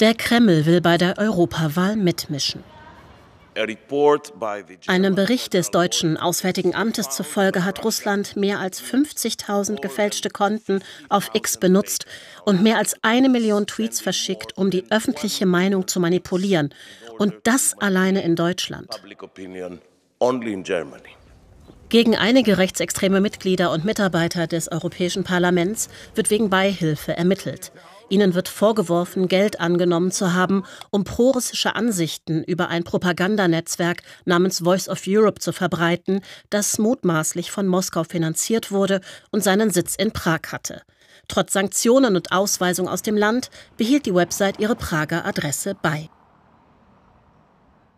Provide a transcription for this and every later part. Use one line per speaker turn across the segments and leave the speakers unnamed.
Der Kreml will bei der Europawahl mitmischen. Einem Bericht des deutschen Auswärtigen Amtes zufolge hat Russland mehr als 50.000 gefälschte Konten auf X benutzt und mehr als eine Million Tweets verschickt, um die öffentliche Meinung zu manipulieren. Und das alleine in Deutschland. Gegen einige rechtsextreme Mitglieder und Mitarbeiter des Europäischen Parlaments wird wegen Beihilfe ermittelt. Ihnen wird vorgeworfen, Geld angenommen zu haben, um prorussische Ansichten über ein Propagandanetzwerk namens Voice of Europe zu verbreiten, das mutmaßlich von Moskau finanziert wurde und seinen Sitz in Prag hatte. Trotz Sanktionen und Ausweisung aus dem Land behielt die Website ihre Prager Adresse bei.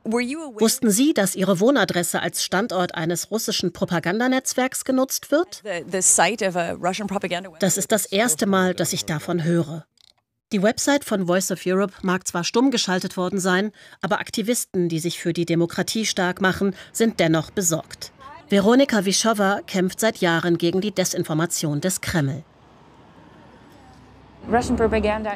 Wussten Sie, dass Ihre Wohnadresse als Standort eines russischen Propagandanetzwerks genutzt wird? Das ist das erste Mal, dass ich davon höre. Die Website von Voice of Europe mag zwar stumm geschaltet worden sein, aber Aktivisten, die sich für die Demokratie stark machen, sind dennoch besorgt. Veronika Wischowa kämpft seit Jahren gegen die Desinformation des Kreml.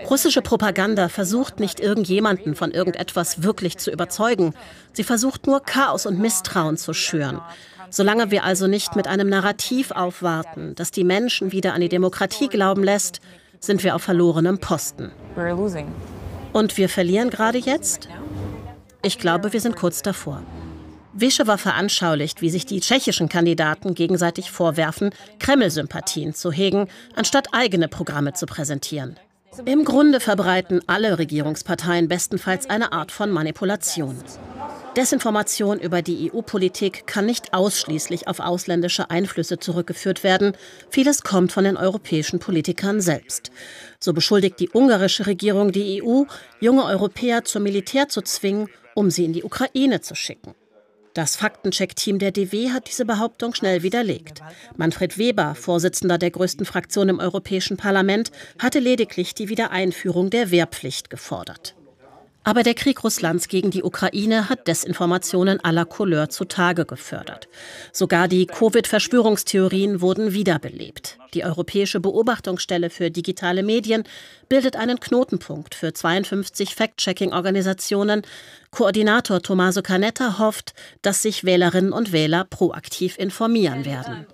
Russische Propaganda versucht nicht irgendjemanden von irgendetwas wirklich zu überzeugen. Sie versucht nur Chaos und Misstrauen zu schüren. Solange wir also nicht mit einem Narrativ aufwarten, das die Menschen wieder an die Demokratie glauben lässt, sind wir auf verlorenem Posten. Und wir verlieren gerade jetzt? Ich glaube, wir sind kurz davor. Wischewa veranschaulicht, wie sich die tschechischen Kandidaten gegenseitig vorwerfen, Kreml-Sympathien zu hegen, anstatt eigene Programme zu präsentieren. Im Grunde verbreiten alle Regierungsparteien bestenfalls eine Art von Manipulation. Desinformation über die EU-Politik kann nicht ausschließlich auf ausländische Einflüsse zurückgeführt werden. Vieles kommt von den europäischen Politikern selbst. So beschuldigt die ungarische Regierung die EU, junge Europäer zum Militär zu zwingen, um sie in die Ukraine zu schicken. Das Faktencheck-Team der DW hat diese Behauptung schnell widerlegt. Manfred Weber, Vorsitzender der größten Fraktion im Europäischen Parlament, hatte lediglich die Wiedereinführung der Wehrpflicht gefordert. Aber der Krieg Russlands gegen die Ukraine hat Desinformationen aller Couleur zutage gefördert. Sogar die Covid-Verschwörungstheorien wurden wiederbelebt. Die Europäische Beobachtungsstelle für digitale Medien bildet einen Knotenpunkt für 52 Fact-Checking-Organisationen. Koordinator Tommaso Canetta hofft, dass sich Wählerinnen und Wähler proaktiv informieren werden.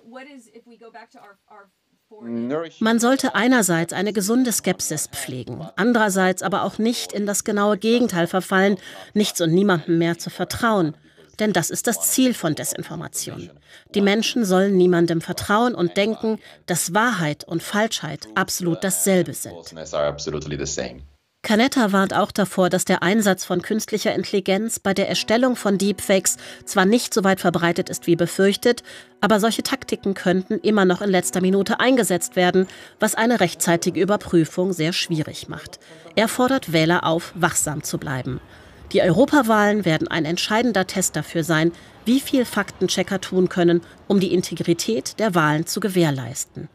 Man sollte einerseits eine gesunde Skepsis pflegen, andererseits aber auch nicht in das genaue Gegenteil verfallen, nichts und niemandem mehr zu vertrauen. Denn das ist das Ziel von Desinformation. Die Menschen sollen niemandem vertrauen und denken, dass Wahrheit und Falschheit absolut dasselbe sind. Canetta warnt auch davor, dass der Einsatz von künstlicher Intelligenz bei der Erstellung von Deepfakes zwar nicht so weit verbreitet ist wie befürchtet, aber solche Taktiken könnten immer noch in letzter Minute eingesetzt werden, was eine rechtzeitige Überprüfung sehr schwierig macht. Er fordert Wähler auf, wachsam zu bleiben. Die Europawahlen werden ein entscheidender Test dafür sein, wie viel Faktenchecker tun können, um die Integrität der Wahlen zu gewährleisten.